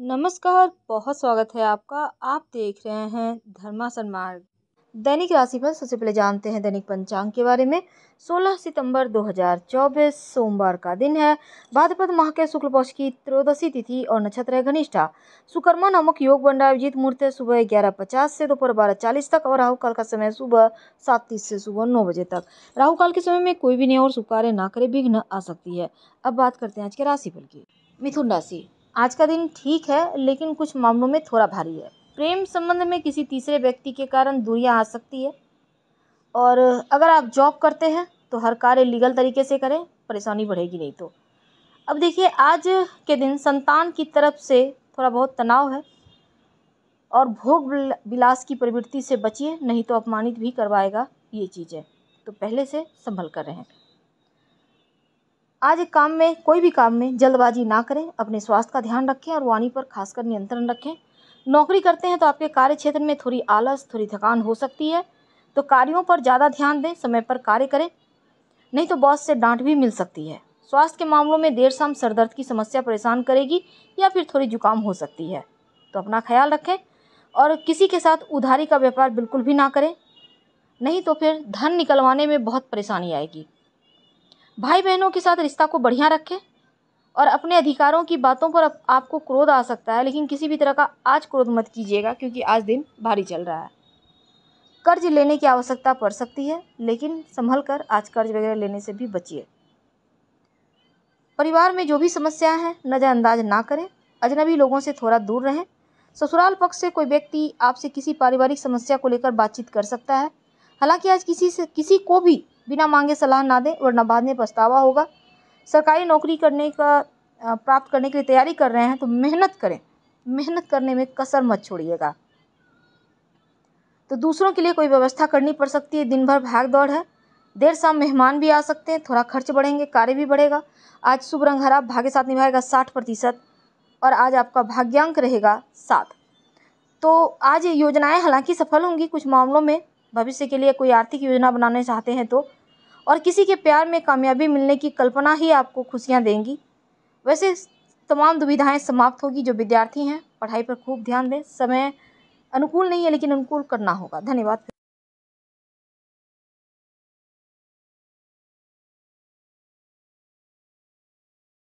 नमस्कार बहुत स्वागत है आपका आप देख रहे हैं धर्मासन मार्ग दैनिक राशिफल सबसे पहले जानते हैं दैनिक पंचांग के बारे में 16 सितंबर 2024 सोमवार का दिन है भाद्रपद माह के शुक्ल पक्ष की त्रयोदशी तिथि और नक्षत्र है घनिष्ठा सुकर्मा नामक योग बन आयोजित है मुहूर्त सुबह ग्यारह पचास से दोपहर बारह चालीस तक और राहुकाल का समय सुबह सात तीस से सुबह नौ बजे तक राहुकाल के समय में कोई भी नियम और शुभ कार्य ना करे विघ्न आ सकती है अब बात करते हैं आज के राशिफल की मिथुन राशि आज का दिन ठीक है लेकिन कुछ मामलों में थोड़ा भारी है प्रेम संबंध में किसी तीसरे व्यक्ति के कारण दूरियां आ सकती है और अगर आप जॉब करते हैं तो हर कार्य लीगल तरीके से करें परेशानी बढ़ेगी नहीं तो अब देखिए आज के दिन संतान की तरफ से थोड़ा बहुत तनाव है और भोग विलास की प्रवृत्ति से बचिए नहीं तो अपमानित भी करवाएगा ये चीज़ें तो पहले से संभल कर रहें आज एक काम में कोई भी काम में जल्दबाजी ना करें अपने स्वास्थ्य का ध्यान रखें और वाणी पर खासकर नियंत्रण रखें नौकरी करते हैं तो आपके कार्य क्षेत्र में थोड़ी आलस थोड़ी थकान हो सकती है तो कार्यों पर ज़्यादा ध्यान दें समय पर कार्य करें नहीं तो बॉस से डांट भी मिल सकती है स्वास्थ्य के मामलों में देर शाम सरदर्द की समस्या परेशान करेगी या फिर थोड़ी जुकाम हो सकती है तो अपना ख्याल रखें और किसी के साथ उधारी का व्यापार बिल्कुल भी ना करें नहीं तो फिर धन निकलवाने में बहुत परेशानी आएगी भाई बहनों के साथ रिश्ता को बढ़िया रखें और अपने अधिकारों की बातों पर आपको क्रोध आ सकता है लेकिन किसी भी तरह का आज क्रोध मत कीजिएगा क्योंकि आज दिन भारी चल रहा है कर्ज लेने की आवश्यकता पड़ सकती है लेकिन संभल कर आज कर्ज वगैरह लेने से भी बचिए परिवार में जो भी समस्याएं हैं नज़रअंदाज ना करें अजनबी लोगों से थोड़ा दूर रहें ससुराल पक्ष से कोई व्यक्ति आपसे किसी पारिवारिक समस्या को लेकर बातचीत कर सकता है हालांकि आज किसी से किसी को भी बिना मांगे सलाह ना दें वरना बाद में पछतावा होगा सरकारी नौकरी करने का प्राप्त करने के लिए तैयारी कर रहे हैं तो मेहनत करें मेहनत करने में कसर मत छोड़िएगा तो दूसरों के लिए कोई व्यवस्था करनी पड़ सकती है दिन भर भाग दौड़ है देर शाम मेहमान भी आ सकते हैं थोड़ा खर्च बढ़ेंगे कार्य भी बढ़ेगा आज शुभ रंग हरा भाग्य साथ निभाएगा साठ प्रतिशत और आज आपका भाग्यांक रहेगा सात तो आज योजनाएं हालांकि सफल होंगी कुछ मामलों में भविष्य के लिए कोई आर्थिक योजना बनाना चाहते हैं तो और किसी के प्यार में कामयाबी मिलने की कल्पना ही आपको खुशियाँ देंगी वैसे तमाम दुविधाएं समाप्त होगी जो विद्यार्थी हैं पढ़ाई पर खूब ध्यान दें समय अनुकूल नहीं है लेकिन अनुकूल करना होगा धन्यवाद